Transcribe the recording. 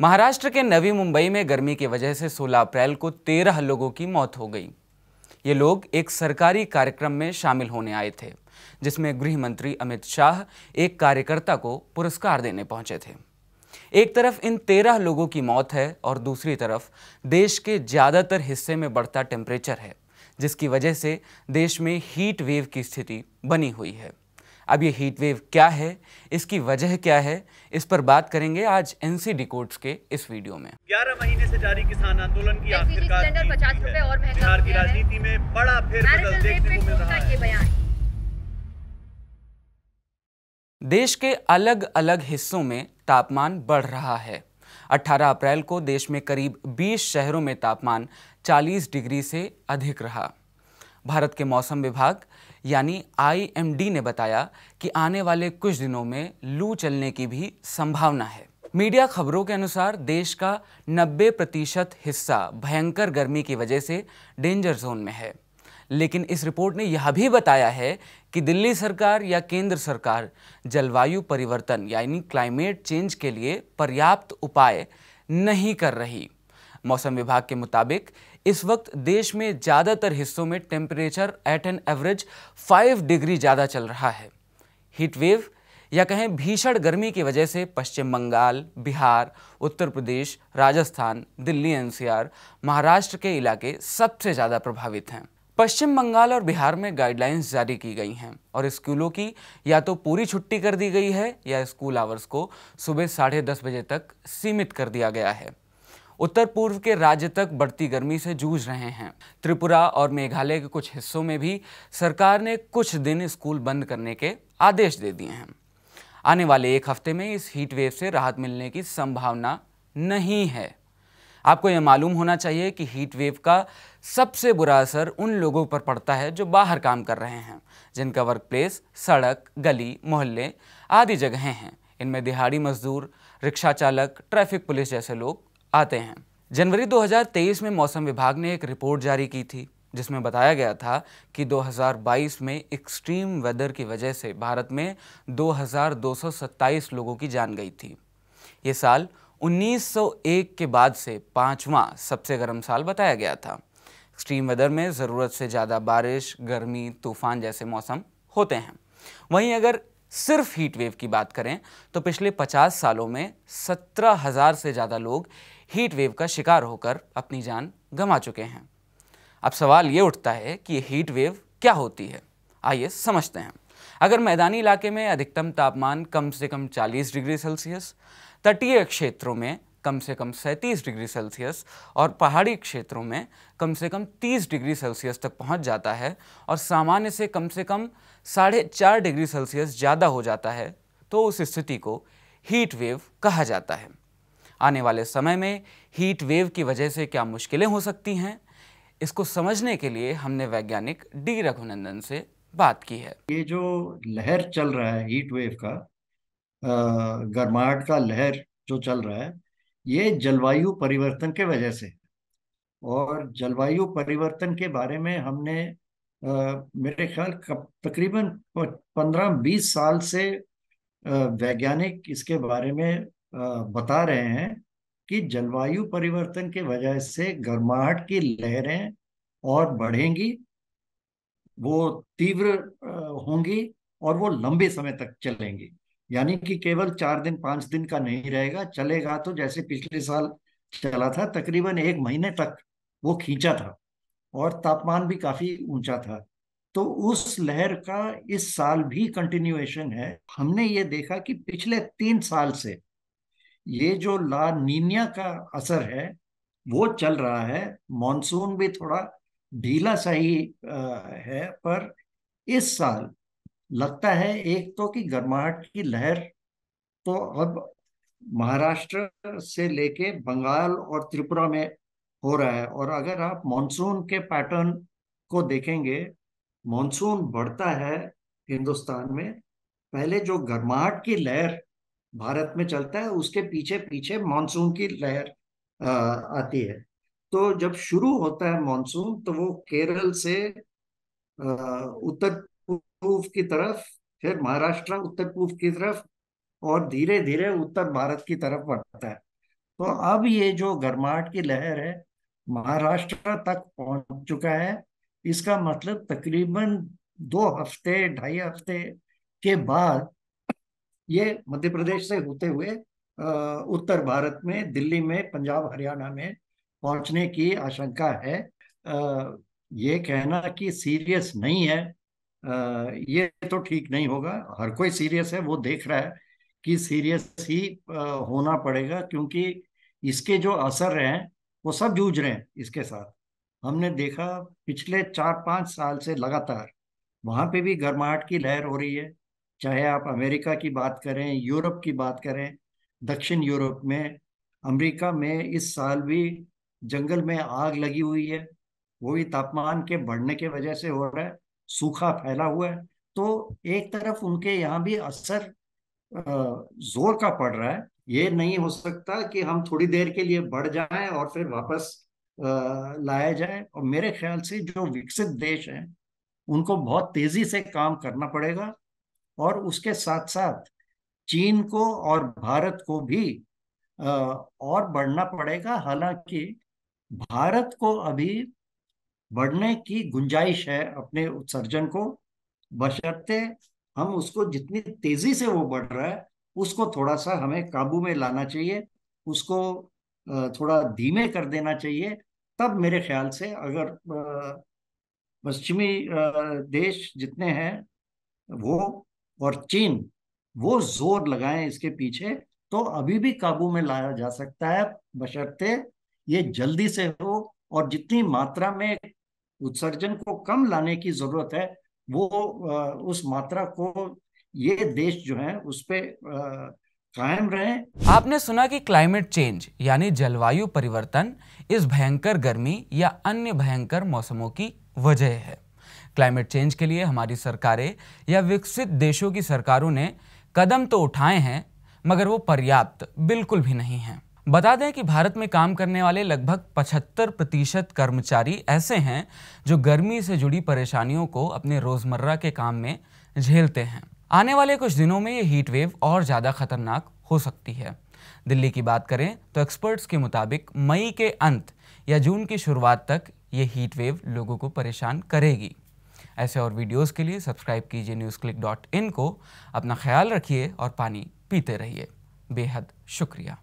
महाराष्ट्र के नवी मुंबई में गर्मी की वजह से 16 अप्रैल को 13 लोगों की मौत हो गई ये लोग एक सरकारी कार्यक्रम में शामिल होने आए थे जिसमें गृह मंत्री अमित शाह एक कार्यकर्ता को पुरस्कार देने पहुंचे थे एक तरफ इन तेरह लोगों की मौत है और दूसरी तरफ देश के ज़्यादातर हिस्से में बढ़ता टेम्परेचर है जिसकी वजह से देश में हीट वेव की स्थिति बनी हुई है अब ये हीट वेव क्या है इसकी वजह क्या है इस पर बात करेंगे आज एनसी डिकोड्स के इस वीडियो में 11 महीने से जारी किसान आंदोलन की आखिरकार पचास रूपए और बिहार की राजनीति में बड़ा फिर देश के अलग अलग हिस्सों में तापमान बढ़ रहा है 18 अप्रैल को देश में करीब 20 शहरों में तापमान 40 डिग्री से अधिक रहा भारत के मौसम विभाग यानी आईएमडी ने बताया कि आने वाले कुछ दिनों में लू चलने की भी संभावना है मीडिया खबरों के अनुसार देश का 90 प्रतिशत हिस्सा भयंकर गर्मी की वजह से डेंजर जोन में है लेकिन इस रिपोर्ट ने यह भी बताया है कि दिल्ली सरकार या केंद्र सरकार जलवायु परिवर्तन यानी क्लाइमेट चेंज के लिए पर्याप्त उपाय नहीं कर रही मौसम विभाग के मुताबिक इस वक्त देश में ज़्यादातर हिस्सों में temperature at an average five degree ज़्यादा चल रहा है हीट वेव या कहें भीषण गर्मी की वजह से पश्चिम बंगाल बिहार उत्तर प्रदेश राजस्थान दिल्ली एनसीआर महाराष्ट्र के इलाके सबसे ज़्यादा प्रभावित हैं पश्चिम बंगाल और बिहार में गाइडलाइंस जारी की गई हैं और स्कूलों की या तो पूरी छुट्टी कर दी गई है या स्कूल आवर्स को सुबह साढ़े दस बजे तक सीमित कर दिया गया है उत्तर पूर्व के राज्य तक बढ़ती गर्मी से जूझ रहे हैं त्रिपुरा और मेघालय के कुछ हिस्सों में भी सरकार ने कुछ दिन स्कूल बंद करने के आदेश दे दिए हैं आने वाले एक हफ्ते में इस हीट वेव से राहत मिलने की संभावना नहीं है आपको यह मालूम होना चाहिए कि हीट वेव का सबसे बुरा असर उन लोगों पर पड़ता है जो बाहर काम कर रहे हैं जिनका वर्क प्लेस सड़क गली मोहल्ले आदि जगहें हैं इनमें दिहाड़ी मजदूर रिक्शा चालक ट्रैफिक पुलिस जैसे लोग आते हैं जनवरी 2023 में मौसम विभाग ने एक रिपोर्ट जारी की थी जिसमें बताया गया था कि 2022 में एक्सट्रीम वेदर की वजह से भारत में 2227 लोगों की जान गई थी ये साल 1901 के बाद से पांचवा सबसे गर्म साल बताया गया था एक्सट्रीम वेदर में ज़रूरत से ज़्यादा बारिश गर्मी तूफान जैसे मौसम होते हैं वहीं अगर सिर्फ हीट वेव की बात करें तो पिछले 50 सालों में 17,000 से ज़्यादा लोग हीट वेव का शिकार होकर अपनी जान गंवा चुके हैं अब सवाल ये उठता है कि ये हीट वेव क्या होती है आइए समझते हैं अगर मैदानी इलाके में अधिकतम तापमान कम से कम 40 डिग्री सेल्सियस तटीय क्षेत्रों में कम से कम सैंतीस डिग्री सेल्सियस और पहाड़ी क्षेत्रों में कम से कम 30 डिग्री सेल्सियस तक पहुंच जाता है और सामान्य से कम से कम साढ़े चार डिग्री सेल्सियस ज़्यादा हो जाता है तो उस स्थिति को हीट वेव कहा जाता है आने वाले समय में हीट वेव की वजह से क्या मुश्किलें हो सकती हैं इसको समझने के लिए हमने वैज्ञानिक डी रघुनंदन से बात की है ये जो लहर चल रहा है हीट वेव का गर्माहट का लहर जो चल रहा है ये जलवायु परिवर्तन के वजह से और जलवायु परिवर्तन के बारे में हमने आ, मेरे ख्याल तकरीबन पंद्रह बीस साल से वैज्ञानिक इसके बारे में बता रहे हैं कि जलवायु परिवर्तन के वजह से गर्माहट की लहरें और बढ़ेंगी वो तीव्र होंगी और वो लंबे समय तक चलेंगी यानी कि केवल चार दिन पांच दिन का नहीं रहेगा चलेगा तो जैसे पिछले साल चला था तकरीबन एक महीने तक वो खींचा था और तापमान भी काफी ऊंचा था तो उस लहर का इस साल भी कंटिन्यूएशन है हमने ये देखा कि पिछले तीन साल से ये जो ला नीनिया का असर है वो चल रहा है मॉनसून भी थोड़ा ढीला सा ही है पर इस साल लगता है एक तो कि गर्माहट की लहर तो अब महाराष्ट्र से लेके बंगाल और त्रिपुरा में हो रहा है और अगर आप मॉनसून के पैटर्न को देखेंगे मॉनसून बढ़ता है हिंदुस्तान में पहले जो गर्माहट की लहर भारत में चलता है उसके पीछे पीछे मानसून की लहर आती है तो जब शुरू होता है मानसून तो वो केरल से उत्तर पूर्व की तरफ फिर महाराष्ट्र उत्तर पूर्व की तरफ और धीरे धीरे उत्तर भारत की तरफ बढ़ता है तो अब ये जो गर्माहट की लहर है महाराष्ट्र तक पहुंच चुका है इसका मतलब तकरीबन दो हफ्ते ढाई हफ्ते के बाद ये मध्य प्रदेश से होते हुए उत्तर भारत में दिल्ली में पंजाब हरियाणा में पहुंचने की आशंका है ये कहना कि सीरियस नहीं है ये तो ठीक नहीं होगा हर कोई सीरियस है वो देख रहा है कि सीरियस ही होना पड़ेगा क्योंकि इसके जो असर हैं वो सब जूझ रहे हैं इसके साथ हमने देखा पिछले चार पाँच साल से लगातार वहाँ पे भी गर्माहट की लहर हो रही है चाहे आप अमेरिका की बात करें यूरोप की बात करें दक्षिण यूरोप में अमेरिका में इस साल भी जंगल में आग लगी हुई है वो भी तापमान के बढ़ने के वजह से हो रहा है सूखा फैला हुआ है तो एक तरफ उनके यहाँ भी असर जोर का पड़ रहा है ये नहीं हो सकता कि हम थोड़ी देर के लिए बढ़ जाएं और फिर वापस लाया जाए और मेरे ख्याल से जो विकसित देश हैं उनको बहुत तेजी से काम करना पड़ेगा और उसके साथ साथ चीन को और भारत को भी और बढ़ना पड़ेगा हालांकि भारत को अभी बढ़ने की गुंजाइश है अपने उत्सर्जन को बशर्ते हम उसको जितनी तेजी से वो बढ़ रहा है उसको थोड़ा सा हमें काबू में लाना चाहिए उसको थोड़ा धीमे कर देना चाहिए तब मेरे ख्याल से अगर पश्चिमी देश जितने हैं वो और चीन वो जोर लगाएं इसके पीछे तो अभी भी काबू में लाया जा सकता है बशर्ते ये जल्दी से हो और जितनी मात्रा में उत्सर्जन को कम लाने की जरूरत है वो उस मात्रा को ये देश जो है उस पर कायम रहे आपने सुना कि क्लाइमेट चेंज यानी जलवायु परिवर्तन इस भयंकर गर्मी या अन्य भयंकर मौसमों की वजह है क्लाइमेट चेंज के लिए हमारी सरकारें या विकसित देशों की सरकारों ने कदम तो उठाए हैं मगर वो पर्याप्त बिल्कुल भी नहीं हैं बता दें कि भारत में काम करने वाले लगभग 75 प्रतिशत कर्मचारी ऐसे हैं जो गर्मी से जुड़ी परेशानियों को अपने रोज़मर्रा के काम में झेलते हैं आने वाले कुछ दिनों में ये हीट वेव और ज़्यादा खतरनाक हो सकती है दिल्ली की बात करें तो एक्सपर्ट्स के मुताबिक मई के अंत या जून की शुरुआत तक ये हीट वेव लोगों को परेशान करेगी ऐसे और वीडियोस के लिए सब्सक्राइब कीजिए न्यूज़ क्लिक डॉट इन को अपना ख्याल रखिए और पानी पीते रहिए बेहद शुक्रिया